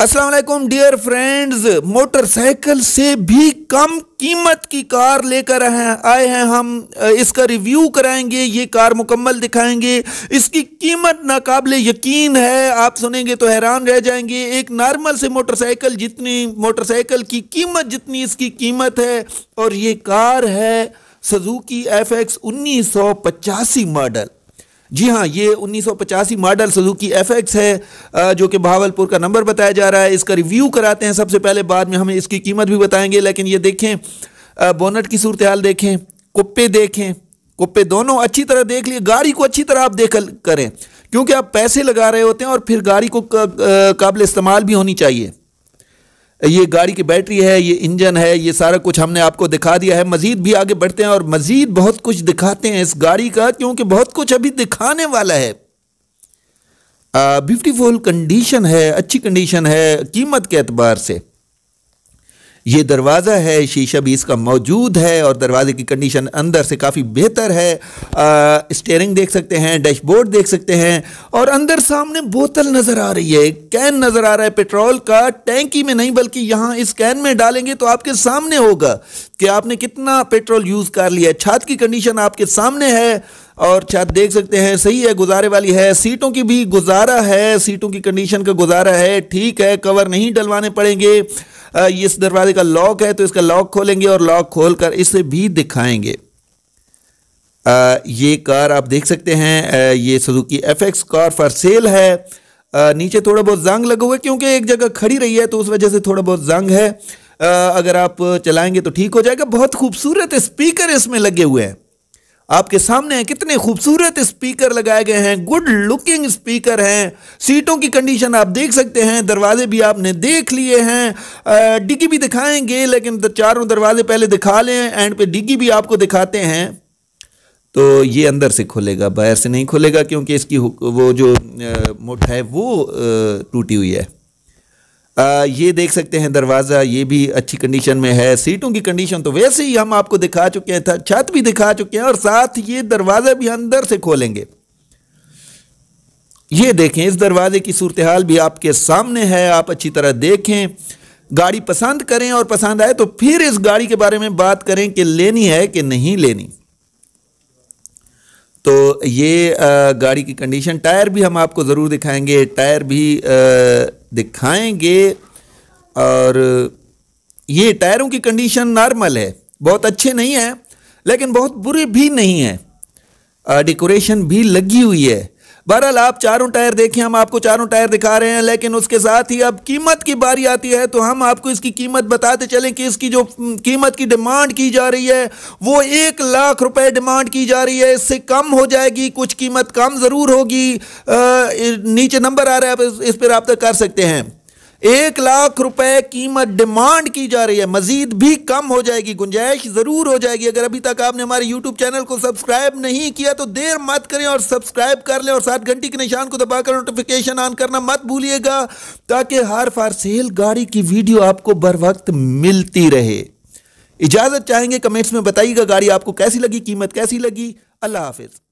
Aslam dear friends motorcycle से भी कम कीमत की कार लेकर हैं आए हैं हम इसका रिव्यू कराएंगे ये कार मुकम्मल दिखाएंगे इसकी कीमत नाकबिल यकीन है आप सुनेंगे तो हैरान रह जाएंगे एक नॉर्मल से मोटरसाइकिल जितनी मोटरसाइकिल की कीमत जितनी इसकी कीमत है और ये कार है सजुकी एफ एक्स उन्नीस सौ पचासी मॉडल जी हाँ ये उन्नीस सौ पचासी मॉडल सुजुकी एफ एक्स है जो कि भावलपुर का नंबर बताया जा रहा है इसका रिव्यू कराते हैं सबसे पहले बाद में हमें इसकी कीमत भी बताएंगे लेकिन ये देखें बोनट की सूरत हाल देखें कुप्पे देखें कुप्पे दोनों अच्छी तरह देख लिए गाड़ी को अच्छी तरह आप देख करें क्योंकि आप पैसे लगा रहे होते हैं और फिर गाड़ी को काबिल इस्तेमाल भी होनी चाहिए ये गाड़ी की बैटरी है ये इंजन है ये सारा कुछ हमने आपको दिखा दिया है मज़ीद भी आगे बढ़ते हैं और मज़ीद बहुत कुछ दिखाते हैं इस गाड़ी का क्योंकि बहुत कुछ अभी दिखाने वाला है ब्यूटीफुल कंडीशन है अच्छी कंडीशन है कीमत के अतबार से ये दरवाज़ा है शीशा भी इसका मौजूद है और दरवाजे की कंडीशन अंदर से काफ़ी बेहतर है स्टेयरिंग देख सकते हैं डैशबोर्ड देख सकते हैं और अंदर सामने बोतल नज़र आ रही है कैन नज़र आ रहा है पेट्रोल का टैंकी में नहीं बल्कि यहाँ इस कैन में डालेंगे तो आपके सामने होगा कि आपने कितना पेट्रोल यूज़ कर लिया है छत की कंडीशन आपके सामने है और छत देख सकते हैं सही है गुजारे वाली है सीटों की भी गुजारा है सीटों की कंडीशन का गुजारा है ठीक है कवर नहीं डलवाने पड़ेंगे इस दरवाजे का लॉक है तो इसका लॉक खोलेंगे और लॉक खोलकर इसे भी दिखाएंगे ये कार आप देख सकते हैं ये Suzuki X car for sale है नीचे थोड़ा बहुत जंग लगा हुआ है क्योंकि एक जगह खड़ी रही है तो उस वजह से थोड़ा बहुत जंग है अगर आप चलाएंगे तो ठीक हो जाएगा बहुत खूबसूरत स्पीकर इसमें लगे हुए हैं आपके सामने है कितने खूबसूरत स्पीकर लगाए गए हैं गुड लुकिंग स्पीकर हैं सीटों की कंडीशन आप देख सकते हैं दरवाजे भी आपने देख लिए हैं डिग्गी भी दिखाएंगे लेकिन चारों दरवाजे पहले दिखा लें एंड पे डिग्गी भी आपको दिखाते हैं तो ये अंदर से खुलेगा बाहर से नहीं खुलेगा क्योंकि इसकी वो जो मोट है वो टूटी हुई है ये देख सकते हैं दरवाज़ा ये भी अच्छी कंडीशन में है सीटों की कंडीशन तो वैसे ही हम आपको दिखा चुके हैं छत भी दिखा चुके हैं और साथ ये दरवाज़ा भी अंदर से खोलेंगे ये देखें इस दरवाज़े की सूरत हाल भी आपके सामने है आप अच्छी तरह देखें गाड़ी पसंद करें और पसंद आए तो फिर इस गाड़ी के बारे में बात करें कि लेनी है कि नहीं लेनी ये गाड़ी की कंडीशन टायर भी हम आपको ज़रूर दिखाएंगे टायर भी दिखाएंगे और ये टायरों की कंडीशन नॉर्मल है बहुत अच्छे नहीं हैं लेकिन बहुत बुरे भी नहीं हैं डेकोरेशन भी लगी हुई है बहरहाल आप चारों टायर देखें हम आपको चारों टायर दिखा रहे हैं लेकिन उसके साथ ही अब कीमत की बारी आती है तो हम आपको इसकी कीमत बताते चलें कि इसकी जो कीमत की डिमांड की जा रही है वो एक लाख रुपए डिमांड की जा रही है इससे कम हो जाएगी कुछ कीमत कम ज़रूर होगी नीचे नंबर आ रहा है आप इस पर रबता कर सकते हैं एक लाख रुपए कीमत डिमांड की जा रही है मजीद भी कम हो जाएगी गुंजाइश ज़रूर हो जाएगी अगर अभी तक आपने हमारे यूट्यूब चैनल को सब्सक्राइब नहीं किया तो देर मत करें और सब्सक्राइब कर लें और सात घंटे के निशान को दबाकर नोटिफिकेशन ऑन करना मत भूलिएगा ताकि हर फार सेल गाड़ी की वीडियो आपको बर वक्त मिलती रहे इजाज़त चाहेंगे कमेंट्स में बताइएगा गाड़ी आपको कैसी लगी कीमत कैसी लगी अल्लाह हाफिज़